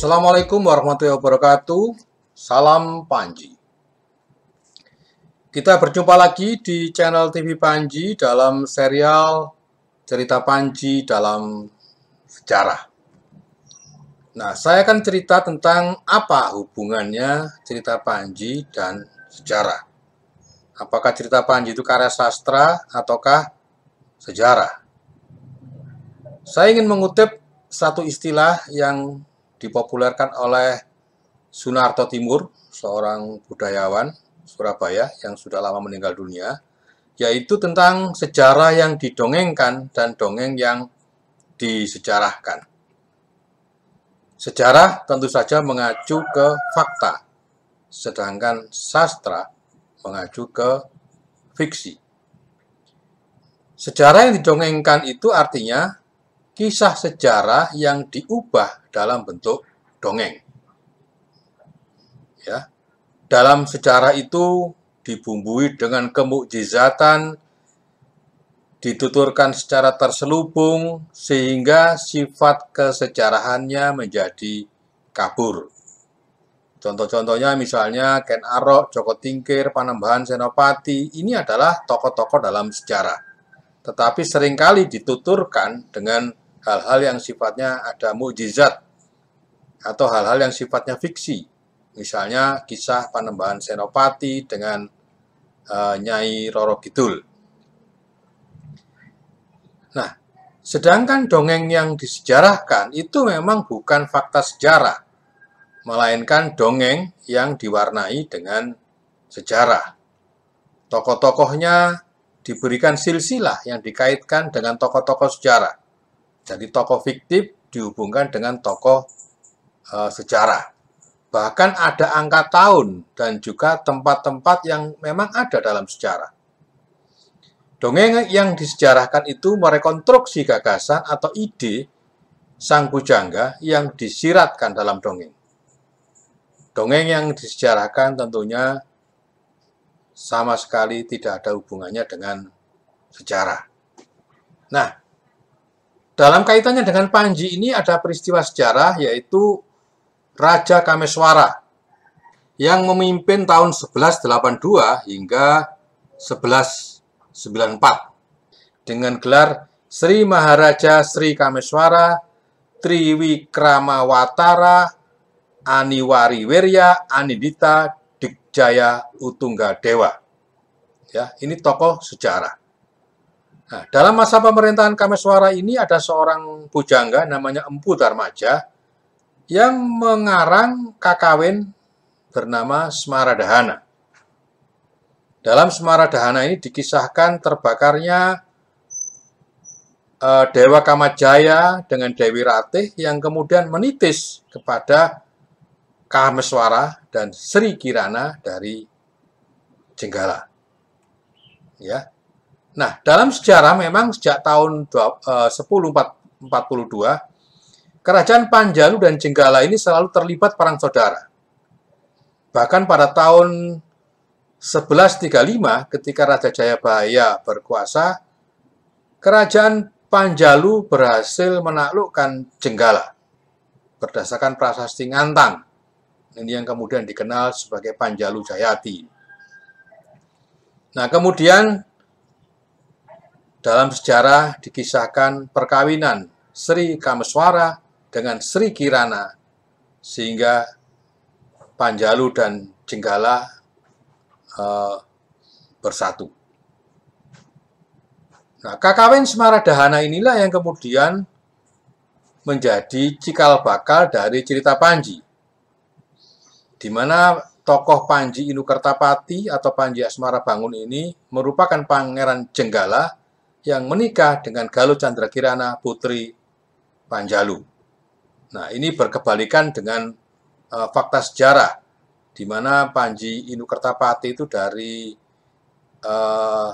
Assalamualaikum warahmatullahi wabarakatuh. Salam Panji. Kita berjumpa lagi di channel TV Panji dalam serial Cerita Panji dalam Sejarah. Nah, saya akan cerita tentang apa hubungannya cerita Panji dan sejarah. Apakah cerita Panji itu karya sastra ataukah sejarah? Saya ingin mengutip satu istilah yang dipopulerkan oleh Sunarto Timur, seorang budayawan Surabaya yang sudah lama meninggal dunia, yaitu tentang sejarah yang didongengkan dan dongeng yang disejarahkan. Sejarah tentu saja mengacu ke fakta, sedangkan sastra mengacu ke fiksi. Sejarah yang didongengkan itu artinya kisah sejarah yang diubah dalam bentuk dongeng. Ya. Dalam sejarah itu dibumbui dengan kemukjizatan, dituturkan secara terselubung sehingga sifat kesejarahannya menjadi kabur. Contoh-contohnya misalnya Ken Arok, Joko Tingkir, Panembahan, Senopati, ini adalah tokoh-tokoh dalam sejarah. Tetapi seringkali dituturkan dengan hal-hal yang sifatnya ada mujizat atau hal-hal yang sifatnya fiksi. Misalnya kisah panembahan Senopati dengan e, Nyai Roro Kidul. Nah, sedangkan dongeng yang disejarahkan itu memang bukan fakta sejarah, melainkan dongeng yang diwarnai dengan sejarah. Tokoh-tokohnya diberikan silsilah yang dikaitkan dengan tokoh-tokoh sejarah. Jadi tokoh fiktif dihubungkan dengan tokoh e, sejarah. Bahkan ada angka tahun dan juga tempat-tempat yang memang ada dalam sejarah. Dongeng yang disejarahkan itu merekonstruksi gagasan atau ide sang bujangga yang disiratkan dalam dongeng. Dongeng yang disejarahkan tentunya sama sekali tidak ada hubungannya dengan sejarah. Nah, dalam kaitannya dengan Panji ini ada peristiwa sejarah yaitu Raja Kameswara yang memimpin tahun 1182 hingga 1194 dengan gelar Sri Maharaja Sri Kameswara Triwikramawatara Wirya Anidita Dikjaya Utungga Dewa. Ya, ini tokoh sejarah. Nah, dalam masa pemerintahan Kameswara ini ada seorang pujangga namanya Empu Darmaja yang mengarang kakawin bernama Semaradahana. Dalam Semaradahana ini dikisahkan terbakarnya eh, Dewa Kamajaya dengan Dewi Ratih yang kemudian menitis kepada Kameswara dan Sri Kirana dari Jenggala. Ya, Nah, dalam sejarah memang sejak tahun 1042, eh, kerajaan Panjalu dan Jenggala ini selalu terlibat perang saudara. Bahkan pada tahun 1135 ketika Raja Jayabaya berkuasa, kerajaan Panjalu berhasil menaklukkan Jenggala berdasarkan prasasti Ngantang. Ini yang kemudian dikenal sebagai Panjalu Jayati. Nah, kemudian dalam sejarah dikisahkan perkawinan Sri Kameswara dengan Sri Kirana, sehingga Panjalu dan Jenggala uh, bersatu. Nah, kakawin Semaradahana inilah yang kemudian menjadi cikal bakal dari cerita Panji, di mana tokoh Panji Inukertapati atau Panji Asmara Bangun ini merupakan pangeran Jenggala yang menikah dengan Galuh Chandra Kirana putri Panjalu. Nah, ini berkebalikan dengan uh, fakta sejarah di mana Panji Inukertapati itu dari uh,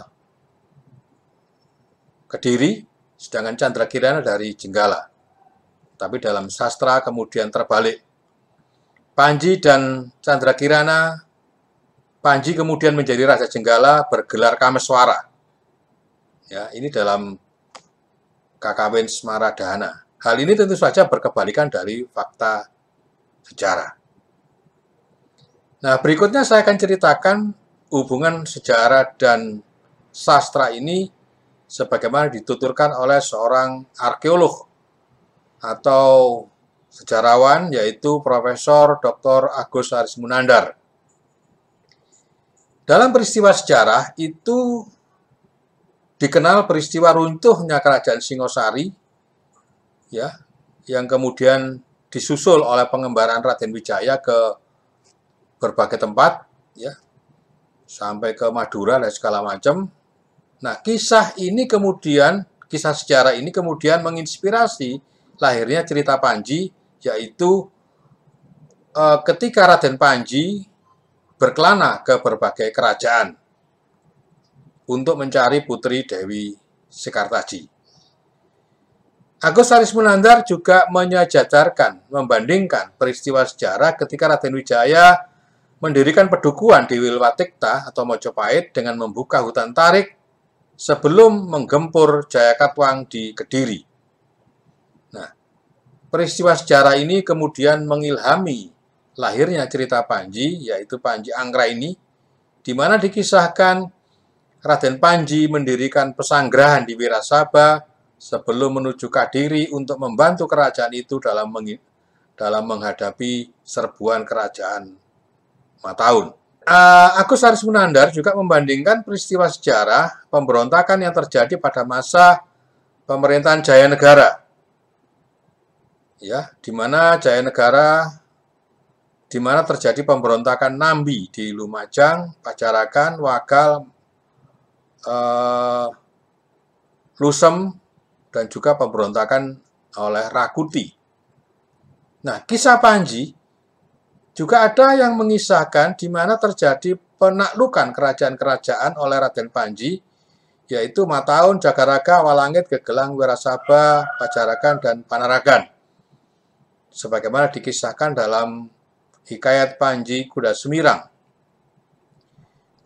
Kediri, sedangkan Chandra Kirana dari Jenggala. Tapi dalam sastra kemudian terbalik. Panji dan Chandra Kirana, Panji kemudian menjadi Raja Jenggala bergelar Kameswara Ya, ini dalam Kakawin Smaradhana. Hal ini tentu saja berkebalikan dari fakta sejarah. Nah, berikutnya saya akan ceritakan hubungan sejarah dan sastra ini sebagaimana dituturkan oleh seorang arkeolog atau sejarawan yaitu Profesor Dr. Agus Aris Munandar. Dalam peristiwa sejarah itu Dikenal peristiwa runtuhnya kerajaan Singosari, ya, yang kemudian disusul oleh pengembaraan Raden Wijaya ke berbagai tempat, ya, sampai ke Madura dan segala macam. Nah, kisah ini kemudian, kisah sejarah ini kemudian menginspirasi lahirnya cerita Panji, yaitu eh, ketika Raden Panji berkelana ke berbagai kerajaan untuk mencari putri Dewi Sekartaji. Agus Aris Munandar juga menyajarkan, membandingkan peristiwa sejarah ketika Raden Wijaya mendirikan pedukuhan di Wilwatikta atau Mojopahit dengan membuka hutan tarik sebelum menggempur Jayakatwang di Kediri. Nah, peristiwa sejarah ini kemudian mengilhami lahirnya cerita Panji, yaitu Panji Anggra ini, di mana dikisahkan Raden Panji mendirikan pesanggrahan di Wirasaba sebelum menuju Kadiri untuk membantu kerajaan itu dalam meng dalam menghadapi serbuan kerajaan Mataun. Uh, Agus Aris Munandar juga membandingkan peristiwa sejarah pemberontakan yang terjadi pada masa pemerintahan Jaya Negara. Ya, di mana Jaya Negara di mana terjadi pemberontakan Nambi di Lumajang, Pacarakan, Wagal, uh, Lusem dan juga pemberontakan oleh Rakuti. Nah, kisah Panji juga ada yang mengisahkan di mana terjadi penaklukan kerajaan-kerajaan oleh Raden Panji, yaitu Mataun, Jagaraga, Walangit, Gegelang, Wirasaba, Pajarakan, dan Panaragan. Sebagaimana dikisahkan dalam Hikayat Panji Kuda Semirang.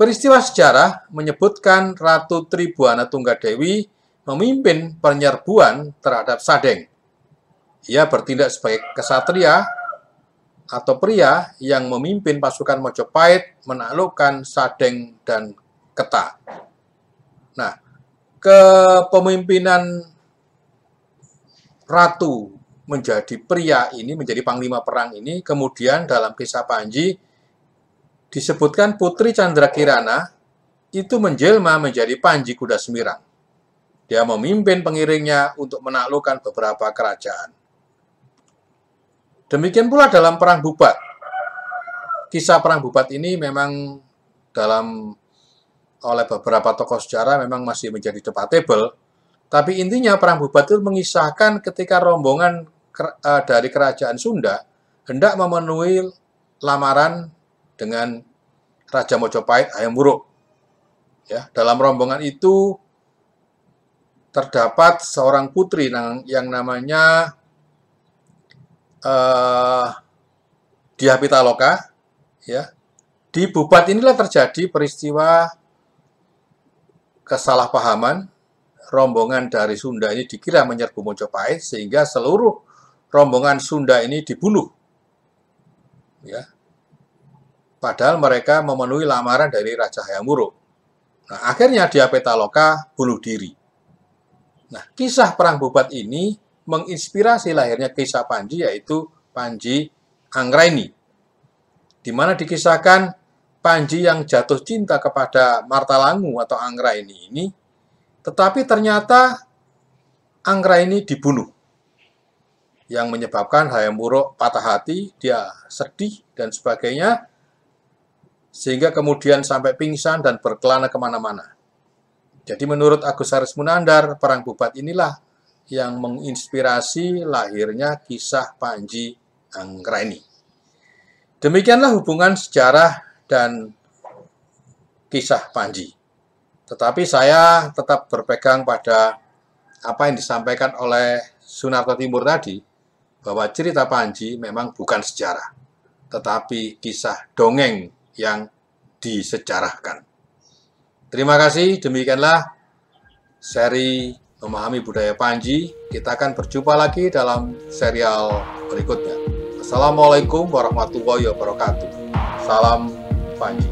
Peristiwa sejarah menyebutkan Ratu Tribuana Tunggadewi memimpin penyerbuan terhadap Sadeng. Ia bertindak sebagai kesatria atau pria yang memimpin pasukan Mojopahit menaklukkan Sadeng dan Keta. Nah, kepemimpinan ratu menjadi pria ini, menjadi panglima perang ini, kemudian dalam kisah Panji disebutkan Putri Chandra Kirana itu menjelma menjadi Panji Kuda Semirang. Dia memimpin pengiringnya untuk menaklukkan beberapa kerajaan. Demikian pula dalam Perang Bubat. Kisah Perang Bubat ini memang dalam oleh beberapa tokoh sejarah memang masih menjadi debatable. Tapi intinya Perang Bubat itu mengisahkan ketika rombongan eh, dari kerajaan Sunda hendak memenuhi lamaran dengan Raja Mojopahit Hayam ah, Wuruk. Ya, dalam rombongan itu terdapat seorang putri yang namanya uh, ya. Di Bubat inilah terjadi peristiwa kesalahpahaman rombongan dari Sunda ini dikira menyerbu Mojopahit sehingga seluruh rombongan Sunda ini dibunuh. Ya, Padahal mereka memenuhi lamaran dari Raja Hayamuro. Nah, akhirnya dia petaloka bunuh diri. Nah, kisah perang bubat ini menginspirasi lahirnya kisah Panji yaitu Panji Anggraini. Di mana dikisahkan Panji yang jatuh cinta kepada Marta Langu atau Anggraini ini, tetapi ternyata Anggraini dibunuh. Yang menyebabkan Hayamuruk patah hati, dia sedih dan sebagainya, sehingga kemudian sampai pingsan dan berkelana kemana-mana. Jadi menurut Agus Haris Munandar, Perang Bubat inilah yang menginspirasi lahirnya kisah Panji Anggraini. Demikianlah hubungan sejarah dan kisah Panji. Tetapi saya tetap berpegang pada apa yang disampaikan oleh Sunarto Timur tadi, bahwa cerita Panji memang bukan sejarah, tetapi kisah dongeng yang disejarahkan. Terima kasih, demikianlah seri Memahami Budaya Panji. Kita akan berjumpa lagi dalam serial berikutnya. Assalamualaikum warahmatullahi wabarakatuh. Salam Panji.